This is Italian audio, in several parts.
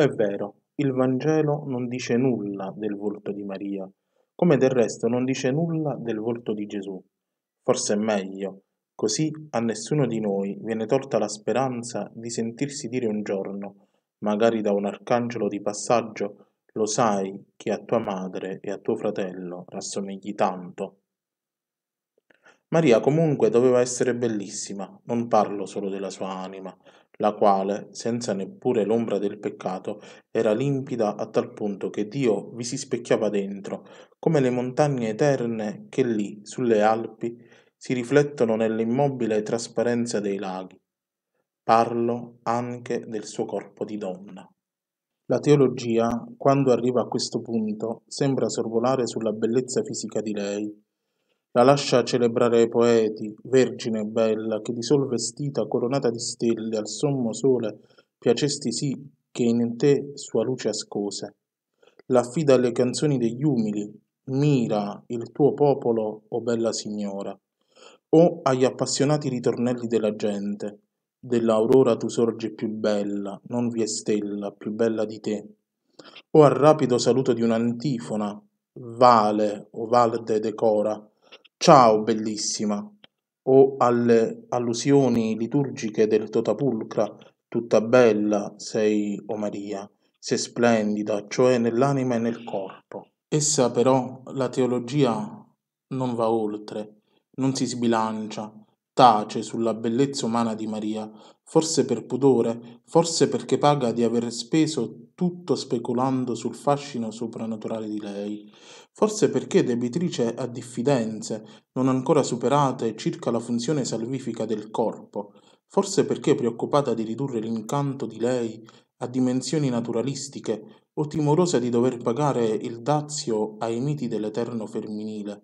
È vero, il Vangelo non dice nulla del volto di Maria, come del resto non dice nulla del volto di Gesù. Forse è meglio, così a nessuno di noi viene tolta la speranza di sentirsi dire un giorno, magari da un arcangelo di passaggio, lo sai che a tua madre e a tuo fratello rassomigli tanto. Maria comunque doveva essere bellissima, non parlo solo della sua anima, la quale, senza neppure l'ombra del peccato, era limpida a tal punto che Dio vi si specchiava dentro, come le montagne eterne che lì, sulle Alpi, si riflettono nell'immobile trasparenza dei laghi. Parlo anche del suo corpo di donna. La teologia, quando arriva a questo punto, sembra sorvolare sulla bellezza fisica di lei, la lascia celebrare ai poeti, vergine bella, che di sol vestita, coronata di stelle, al sommo sole piacesti sì che in te sua luce ascose. La affida alle canzoni degli umili, mira il tuo popolo, o bella signora, o agli appassionati ritornelli della gente. Dell'aurora tu sorgi più bella, non vi è stella più bella di te. O al rapido saluto di un'antifona, vale o valde decora, "Ciao, bellissima" o alle allusioni liturgiche del Totapulcra "Tutta bella sei o Maria, se splendida, cioè nell'anima e nel corpo". Essa però la teologia non va oltre, non si sbilancia tace sulla bellezza umana di Maria, forse per pudore, forse perché paga di aver speso tutto speculando sul fascino soprannaturale di lei, forse perché debitrice a diffidenze non ancora superate circa la funzione salvifica del corpo, forse perché preoccupata di ridurre l'incanto di lei a dimensioni naturalistiche o timorosa di dover pagare il dazio ai miti dell'eterno femminile.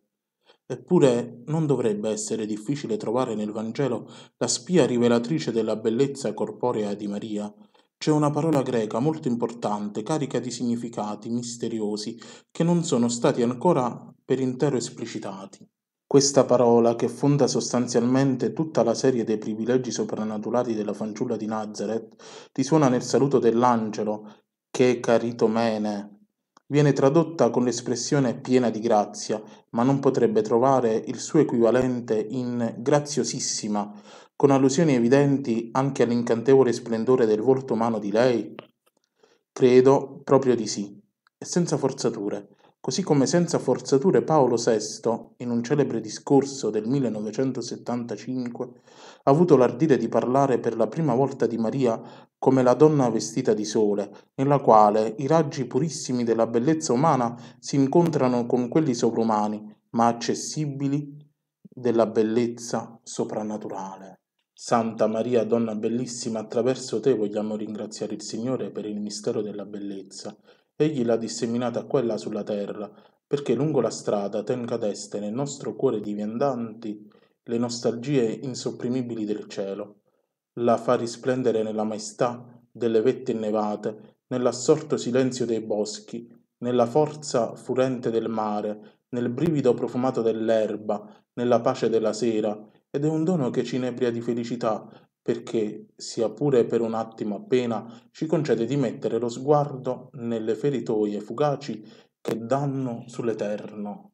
Eppure non dovrebbe essere difficile trovare nel Vangelo la spia rivelatrice della bellezza corporea di Maria. C'è una parola greca molto importante, carica di significati misteriosi, che non sono stati ancora per intero esplicitati. Questa parola, che fonda sostanzialmente tutta la serie dei privilegi soprannaturali della fanciulla di Nazareth, risuona nel saluto dell'angelo, che caritomene, Viene tradotta con l'espressione "piena di grazia", ma non potrebbe trovare il suo equivalente in "graziosissima", con allusioni evidenti anche all'incantevole splendore del volto umano di lei? Credo proprio di sì, e senza forzature. Così come senza forzature Paolo VI, in un celebre discorso del 1975, ha avuto l'ardire di parlare per la prima volta di Maria come la donna vestita di sole, nella quale i raggi purissimi della bellezza umana si incontrano con quelli sovrumani, ma accessibili della bellezza soprannaturale. Santa Maria, donna bellissima, attraverso te vogliamo ringraziare il Signore per il mistero della bellezza egli l'ha disseminata qua e là sulla terra, perché lungo la strada tenga cadeste nel nostro cuore di viandanti le nostalgie insopprimibili del cielo, la fa risplendere nella maestà delle vette innevate, nell'assorto silenzio dei boschi, nella forza furente del mare, nel brivido profumato dell'erba, nella pace della sera, ed è un dono che ci inebria di felicità, perché, sia pure per un attimo appena, ci concede di mettere lo sguardo nelle feritoie fugaci che danno sull'eterno.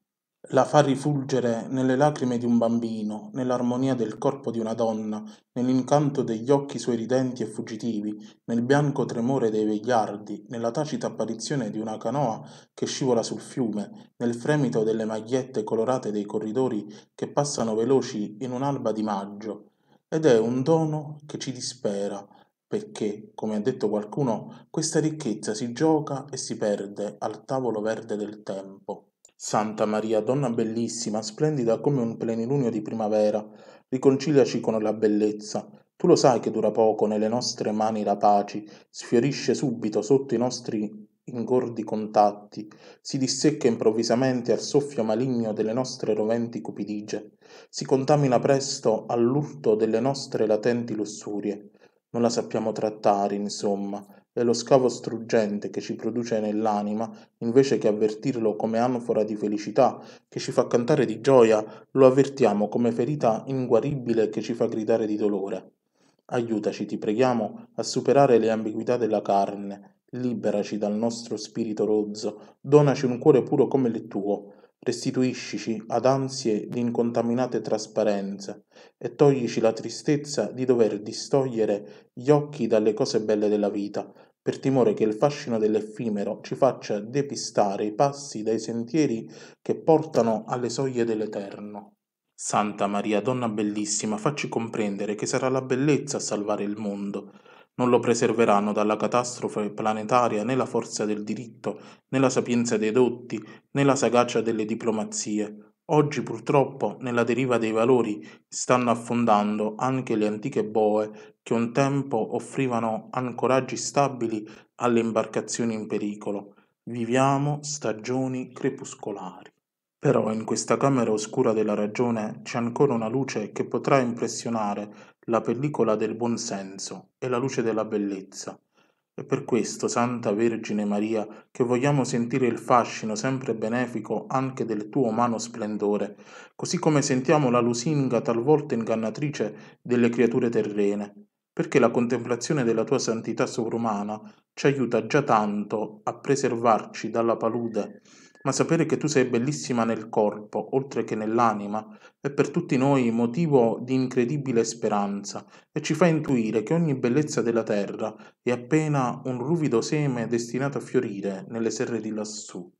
La fa rifulgere nelle lacrime di un bambino, nell'armonia del corpo di una donna, nell'incanto degli occhi suoi ridenti e fuggitivi, nel bianco tremore dei vegliardi, nella tacita apparizione di una canoa che scivola sul fiume, nel fremito delle magliette colorate dei corridori che passano veloci in un'alba di maggio, ed è un dono che ci dispera, perché, come ha detto qualcuno, questa ricchezza si gioca e si perde al tavolo verde del tempo. Santa Maria, donna bellissima, splendida come un plenilunio di primavera, riconciliaci con la bellezza. Tu lo sai che dura poco, nelle nostre mani la pace, sfiorisce subito sotto i nostri ingordi contatti, si dissecca improvvisamente al soffio maligno delle nostre roventi cupidigie, si contamina presto all'urto delle nostre latenti lussurie. Non la sappiamo trattare, insomma, e lo scavo struggente che ci produce nell'anima, invece che avvertirlo come anfora di felicità, che ci fa cantare di gioia, lo avvertiamo come ferita inguaribile che ci fa gridare di dolore. Aiutaci, ti preghiamo, a superare le ambiguità della carne, Liberaci dal nostro spirito rozzo, donaci un cuore puro come il tuo, restituiscici ad ansie di incontaminate trasparenza e toglici la tristezza di dover distogliere gli occhi dalle cose belle della vita, per timore che il fascino dell'effimero ci faccia depistare i passi dai sentieri che portano alle soglie dell'Eterno. Santa Maria, donna bellissima, facci comprendere che sarà la bellezza a salvare il mondo non lo preserveranno dalla catastrofe planetaria né la forza del diritto, né la sapienza dei dotti, né la sagacia delle diplomazie. Oggi purtroppo nella deriva dei valori stanno affondando anche le antiche boe che un tempo offrivano ancoraggi stabili alle imbarcazioni in pericolo. Viviamo stagioni crepuscolari. Però in questa camera oscura della ragione c'è ancora una luce che potrà impressionare la pellicola del buon senso e la luce della bellezza. È per questo, Santa Vergine Maria, che vogliamo sentire il fascino sempre benefico anche del tuo umano splendore, così come sentiamo la lusinga talvolta ingannatrice delle creature terrene, perché la contemplazione della tua santità sovrumana ci aiuta già tanto a preservarci dalla palude ma sapere che tu sei bellissima nel corpo, oltre che nell'anima, è per tutti noi motivo di incredibile speranza e ci fa intuire che ogni bellezza della terra è appena un ruvido seme destinato a fiorire nelle serre di lassù.